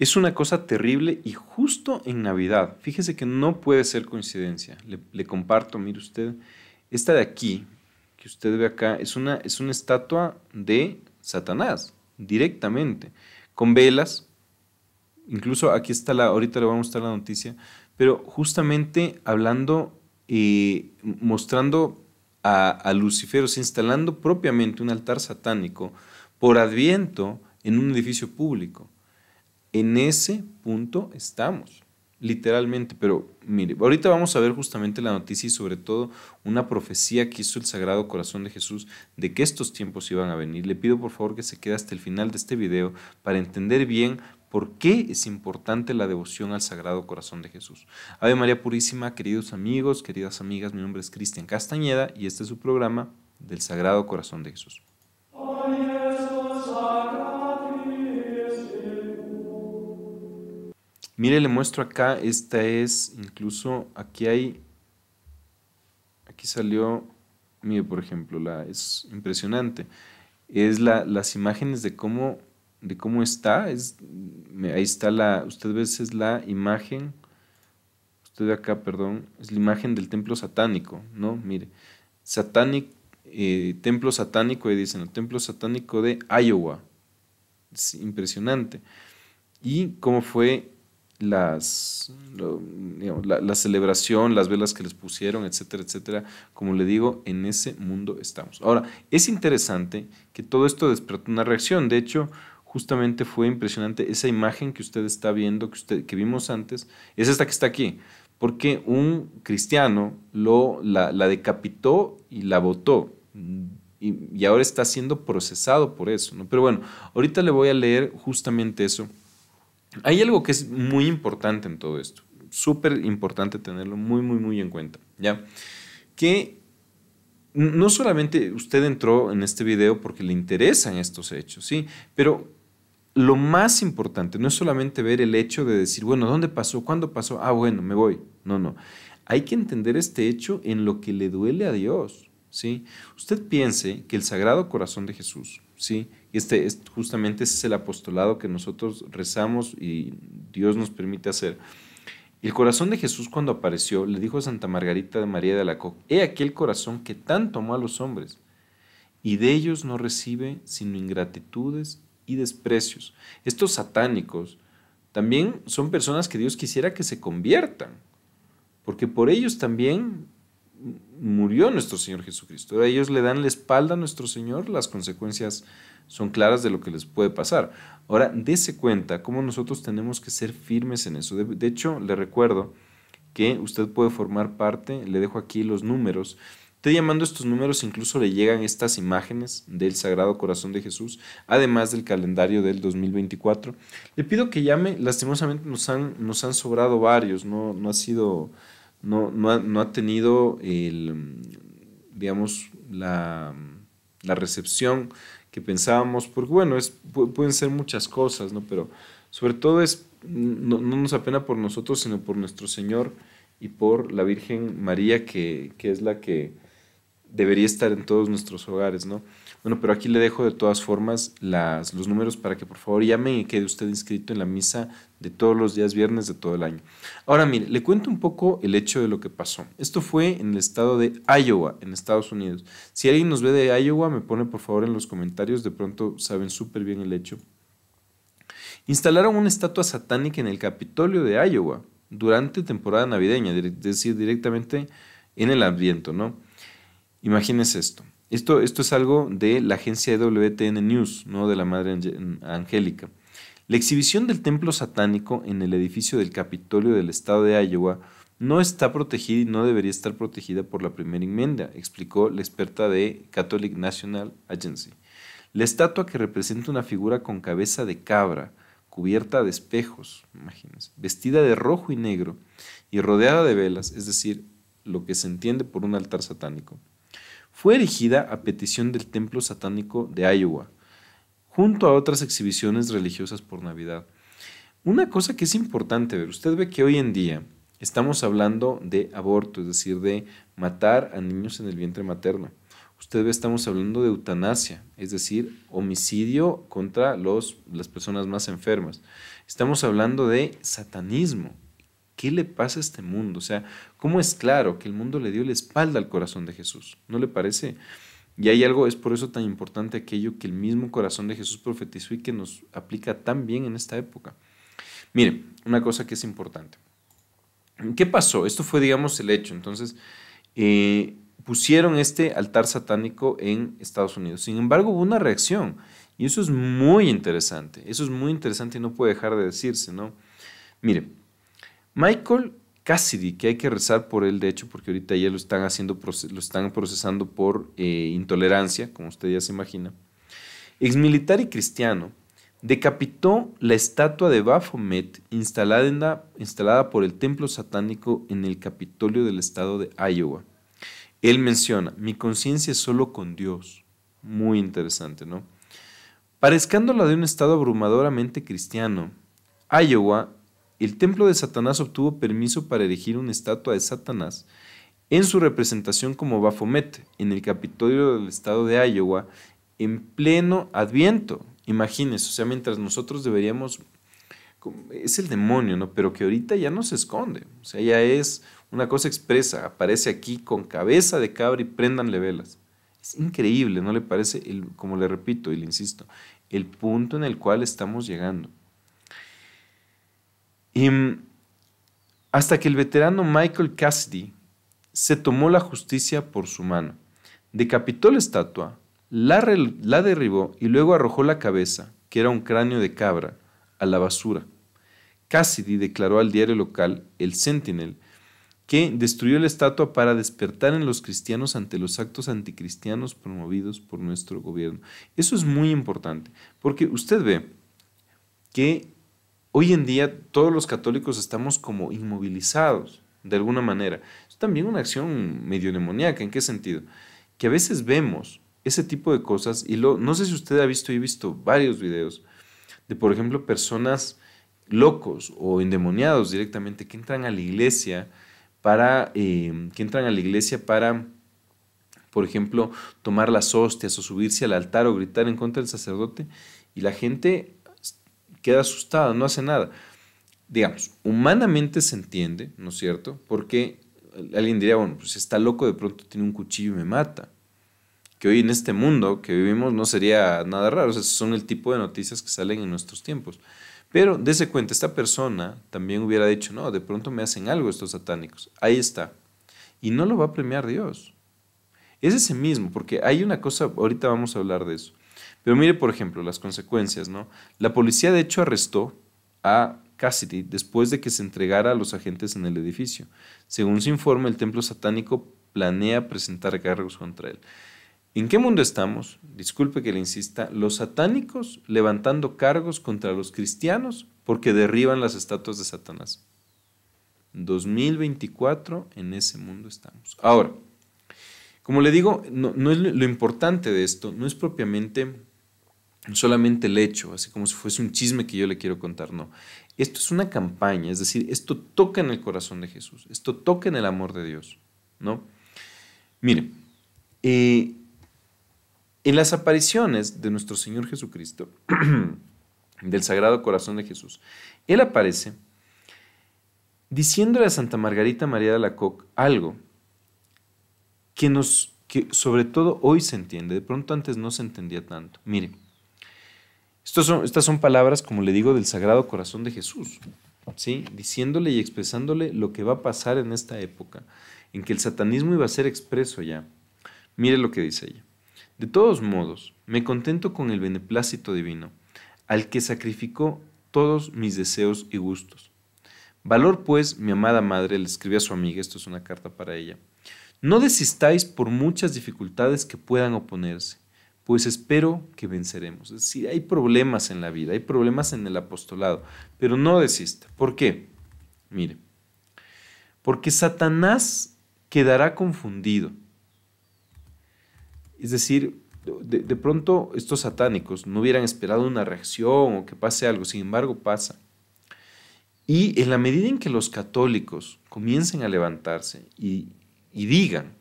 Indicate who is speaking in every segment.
Speaker 1: Es una cosa terrible y justo en Navidad. Fíjese que no puede ser coincidencia. Le, comparto, mire usted, esta de aquí, que usted ve acá, es una, es una estatua de Satanás, directamente, con velas. Incluso aquí está la, ahorita le voy a mostrar la noticia, pero justamente hablando, y eh, mostrando a, Luciferos instalando propiamente un altar satánico por adviento en un edificio público. En ese punto estamos, literalmente, pero mire, ahorita vamos a ver justamente la noticia y sobre todo una profecía que hizo el Sagrado Corazón de Jesús de que estos tiempos iban a venir. Le pido por favor que se quede hasta el final de este video para entender bien ¿Por qué es importante la devoción al Sagrado Corazón de Jesús? Ave María Purísima, queridos amigos, queridas amigas, mi nombre es Cristian Castañeda y este es su programa del Sagrado Corazón de Jesús. Mire, le muestro acá, esta es, incluso aquí hay, aquí salió, mire por ejemplo, la, es impresionante. Es las imágenes de cómo, de cómo está, es, ahí está la, usted ve, es la imagen, usted ve acá, perdón, es la imagen del templo satánico, ¿no? Mire, eh, templo satánico, ahí dicen, el templo satánico de Iowa. Es impresionante. Y cómo fue las, la, celebración, las velas que les pusieron, etcétera, etcétera. Como le digo, en ese mundo estamos. Ahora, es interesante que todo esto despertó una reacción. De hecho, justamente fue impresionante esa imagen que usted está viendo, que, usted, que vimos antes, es esta que está aquí. Porque un cristiano lo, la, decapitó y la votó Y, ahora está siendo procesado por eso. ¿no? Pero bueno, ahorita le voy a leer justamente eso hay algo que es muy importante en todo esto, súper importante tenerlo muy, muy, muy en cuenta, ¿ya? Que no solamente usted entró en este video porque le interesan estos hechos, ¿sí? Pero lo más importante no es solamente ver el hecho de decir, bueno, ¿dónde pasó? ¿Cuándo pasó? Ah, bueno, me voy. No, no. Hay que entender este hecho en lo que le duele a Dios, ¿sí? Usted piense que el Sagrado Corazón de Jesús ¿sí? Y este, es, justamente ese es el apostolado que nosotros rezamos y Dios nos permite hacer. El corazón de Jesús cuando apareció le dijo a Santa Margarita de María de Alacoque, he aquel corazón que tanto amó a los hombres y de ellos no recibe sino ingratitudes y desprecios. Estos satánicos también son personas que Dios quisiera que se conviertan, porque por ellos también murió nuestro Señor Jesucristo. ellos le dan la espalda a nuestro Señor, las consecuencias son claras de lo que les puede pasar. Ahora, dése cuenta cómo nosotros tenemos que ser firmes en eso. De, hecho, le recuerdo que usted puede formar parte, le dejo aquí los números. Te llamando estos números, incluso le llegan estas imágenes del Sagrado Corazón de Jesús, además del calendario del 2024. Le pido que llame, lastimosamente nos han, nos han sobrado varios, no, no ha sido no, ha, tenido el, digamos, la, recepción que pensábamos, porque bueno, es, pueden ser muchas cosas, ¿no? Pero sobre todo es, no, nos apena por nosotros, sino por nuestro Señor y por la Virgen María, que, que es la que debería estar en todos nuestros hogares, ¿no? Bueno, pero aquí le dejo de todas formas las, los números para que por favor llame y quede usted inscrito en la misa de todos los días viernes de todo el año. Ahora mire, le cuento un poco el hecho de lo que pasó. Esto fue en el estado de Iowa, en Estados Unidos. Si alguien nos ve de Iowa, me pone por favor en los comentarios, de pronto saben súper bien el hecho. Instalaron una estatua satánica en el Capitolio de Iowa durante temporada navideña, es decir, directamente en el ambiente, ¿no? Imagínense esto. Esto, esto es algo de la agencia WTN News, no de la Madre Angélica. La exhibición del templo satánico en el edificio del Capitolio del estado de Iowa no está protegida y no debería estar protegida por la primera enmienda, explicó la experta de Catholic National Agency. La estatua que representa una figura con cabeza de cabra, cubierta de espejos, imagínese, vestida de rojo y negro y rodeada de velas, es decir, lo que se entiende por un altar satánico, fue erigida a petición del Templo Satánico de Iowa, junto a otras exhibiciones religiosas por Navidad. Una cosa que es importante ver, usted ve que hoy en día estamos hablando de aborto, es decir, de matar a niños en el vientre materno. Usted ve, estamos hablando de eutanasia, es decir, homicidio contra las personas más enfermas. Estamos hablando de satanismo, ¿Qué le pasa a este mundo? O sea, ¿cómo es claro que el mundo le dio la espalda al corazón de Jesús? ¿No le parece? Y hay algo, es por eso tan importante aquello que el mismo corazón de Jesús profetizó y que nos aplica tan bien en esta época. Mire una cosa que es importante. ¿Qué pasó? Esto fue, digamos, el hecho. Entonces, eh, pusieron este altar satánico en Estados Unidos. Sin embargo, hubo una reacción. Y eso es muy interesante. Eso es muy interesante y no puede dejar de decirse, ¿no? Mire. Michael Cassidy, que hay que rezar por él, de hecho, porque ahorita ya lo están, haciendo, lo están procesando por eh, intolerancia, como usted ya se imagina, exmilitar y cristiano, decapitó la estatua de Baphomet instalada, por el templo satánico en el Capitolio del estado de Iowa. Él menciona, mi conciencia es solo con Dios. Muy interesante, ¿no? Parezcándola de un estado abrumadoramente cristiano, Iowa el templo de Satanás obtuvo permiso para erigir una estatua de Satanás en su representación como Baphomet en el Capitolio del estado de Iowa en pleno Adviento. Imagínense, o sea, mientras nosotros deberíamos es el demonio, ¿no? Pero que ahorita ya no se esconde, o sea, ya es una cosa expresa, aparece aquí con cabeza de cabra y prendanle velas. Es increíble, ¿no le parece? como le repito y le insisto, el punto en el cual estamos llegando. Mm, hasta que el veterano Michael Cassidy se tomó la justicia por su mano, decapitó la estatua, la, la derribó y luego arrojó la cabeza, que era un cráneo de cabra, a la basura. Cassidy declaró al diario local, El Sentinel, que destruyó la estatua para despertar en los cristianos ante los actos anticristianos promovidos por nuestro gobierno. Eso es muy importante, porque usted ve que hoy en día todos los católicos estamos como inmovilizados, de alguna manera. Es también una acción medio demoníaca, ¿en qué sentido? Que a veces vemos ese tipo de cosas y no sé si usted ha visto, he visto varios videos de, por ejemplo, personas locos o endemoniados directamente que entran a la iglesia para, eh, que entran a la iglesia para por ejemplo, tomar las hostias o subirse al altar o gritar en contra del sacerdote. Y la gente queda asustada, no hace nada. Digamos, humanamente se entiende, ¿no es cierto? Porque alguien diría, bueno, pues está loco, de pronto tiene un cuchillo y me mata. Que hoy en este mundo que vivimos no sería nada raro, o sea, son el tipo de noticias que salen en nuestros tiempos. Pero de ese cuenta, esta persona también hubiera dicho, no, de pronto me hacen algo estos satánicos. Ahí está. Y no lo va a premiar Dios. Es ese mismo, porque hay una cosa, ahorita vamos a hablar de eso. Pero mire, por ejemplo, las consecuencias, ¿no? La policía de hecho arrestó a Cassidy después de que se entregara a los agentes en el edificio. Según se informa, el templo satánico planea presentar cargos contra él. ¿En qué mundo estamos? Disculpe que le insista, los satánicos levantando cargos contra los cristianos porque derriban las estatuas de Satanás. 2024, en ese mundo estamos. Ahora, como le digo, no, es lo importante de esto no es propiamente solamente el hecho, así como si fuese un chisme que yo le quiero contar, no. Esto es una campaña, es decir, esto toca en el corazón de Jesús, esto toca en el amor de Dios, ¿no? mire eh, en las apariciones de nuestro Señor Jesucristo, del Sagrado Corazón de Jesús, Él aparece diciéndole a Santa Margarita María de la Coque algo que nos, que sobre todo hoy se entiende, de pronto antes no se entendía tanto. mire estas son palabras, como le digo, del Sagrado Corazón de Jesús, ¿sí? diciéndole y expresándole lo que va a pasar en esta época, en que el satanismo iba a ser expreso ya. Mire lo que dice ella. De todos modos, me contento con el beneplácito divino, al que sacrificó todos mis deseos y gustos. Valor, pues, mi amada madre, le escribe a su amiga, esto es una carta para ella, no desistáis por muchas dificultades que puedan oponerse pues espero que venceremos. Es decir, hay problemas en la vida, hay problemas en el apostolado, pero no desista. ¿Por qué? Mire, porque Satanás quedará confundido. Es decir, de, pronto estos satánicos no hubieran esperado una reacción o que pase algo, sin embargo pasa. Y en la medida en que los católicos comiencen a levantarse y digan,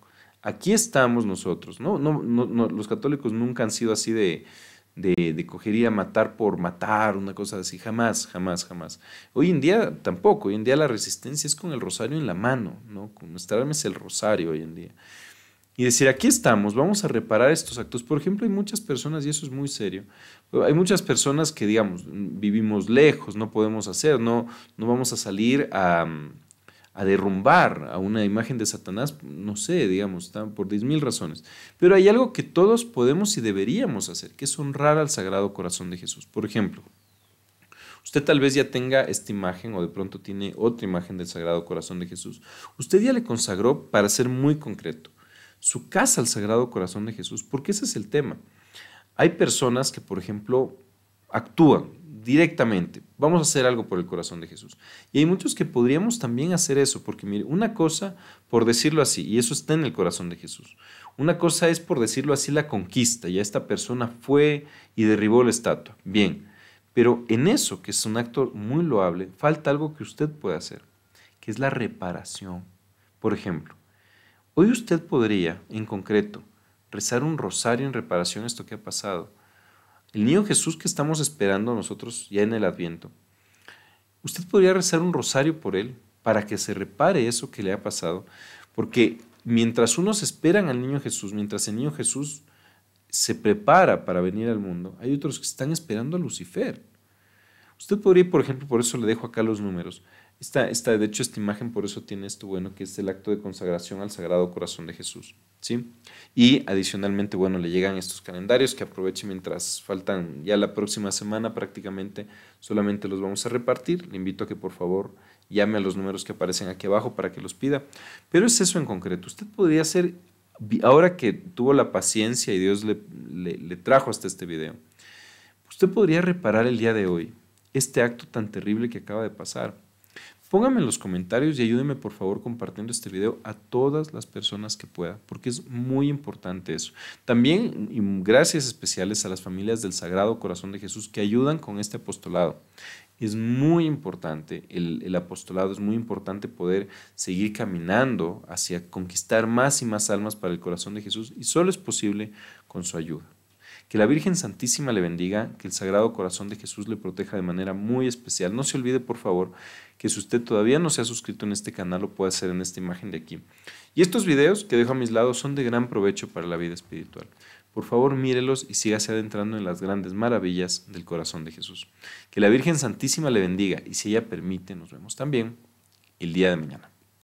Speaker 1: aquí estamos nosotros, ¿no? los católicos nunca han sido así de, de, matar por matar, una cosa así, jamás, jamás, jamás. Hoy en día tampoco, hoy en día la resistencia es con el rosario en la mano, ¿no? Con nuestra arma es el rosario hoy en día. Y decir, aquí estamos, vamos a reparar estos actos. Por ejemplo, hay muchas personas, y eso es muy serio, hay muchas personas que, digamos, vivimos lejos, no podemos hacer, no, no vamos a salir a a derrumbar a una imagen de Satanás, no sé, digamos, por 10.000 razones. Pero hay algo que todos podemos y deberíamos hacer, que es honrar al Sagrado Corazón de Jesús. Por ejemplo, usted tal vez ya tenga esta imagen o de pronto tiene otra imagen del Sagrado Corazón de Jesús. Usted ya le consagró, para ser muy concreto, su casa al Sagrado Corazón de Jesús, porque ese es el tema. Hay personas que, por ejemplo, actúan directamente Vamos a hacer algo por el corazón de Jesús. Y hay muchos que podríamos también hacer eso, porque mire, una cosa, por decirlo así, y eso está en el corazón de Jesús, una cosa es, por decirlo así, la conquista. Ya esta persona fue y derribó la estatua. Bien, pero en eso, que es un acto muy loable, falta algo que usted puede hacer, que es la reparación. Por ejemplo, hoy usted podría, en concreto, rezar un rosario en reparación a esto que ha pasado el niño Jesús que estamos esperando nosotros ya en el Adviento. Usted podría rezar un rosario por él para que se repare eso que le ha pasado, porque mientras unos esperan al niño Jesús, mientras el niño Jesús se prepara para venir al mundo, hay otros que están esperando a Lucifer. Usted podría, por ejemplo, por eso le dejo acá los números, esta, esta, de hecho, esta imagen por eso tiene esto bueno, que es el acto de consagración al Sagrado Corazón de Jesús. ¿sí? Y adicionalmente, bueno, le llegan estos calendarios que aproveche mientras faltan ya la próxima semana prácticamente, solamente los vamos a repartir. Le invito a que por favor llame a los números que aparecen aquí abajo para que los pida. Pero es eso en concreto. Usted podría hacer, ahora que tuvo la paciencia y Dios le, le, le trajo hasta este video, usted podría reparar el día de hoy este acto tan terrible que acaba de pasar Pónganme en los comentarios y ayúdenme por favor compartiendo este video a todas las personas que pueda, porque es muy importante eso. También y gracias especiales a las familias del Sagrado Corazón de Jesús que ayudan con este apostolado. Es muy importante, el apostolado es muy importante poder seguir caminando hacia conquistar más y más almas para el corazón de Jesús y solo es posible con su ayuda. Que la Virgen Santísima le bendiga, que el Sagrado Corazón de Jesús le proteja de manera muy especial. No se olvide, por favor, que si usted todavía no se ha suscrito en este canal, lo puede hacer en esta imagen de aquí. Y estos videos que dejo a mis lados son de gran provecho para la vida espiritual. Por favor, mírelos y sígase adentrando en las grandes maravillas del corazón de Jesús. Que la Virgen Santísima le bendiga y si ella permite, nos vemos también el día de mañana.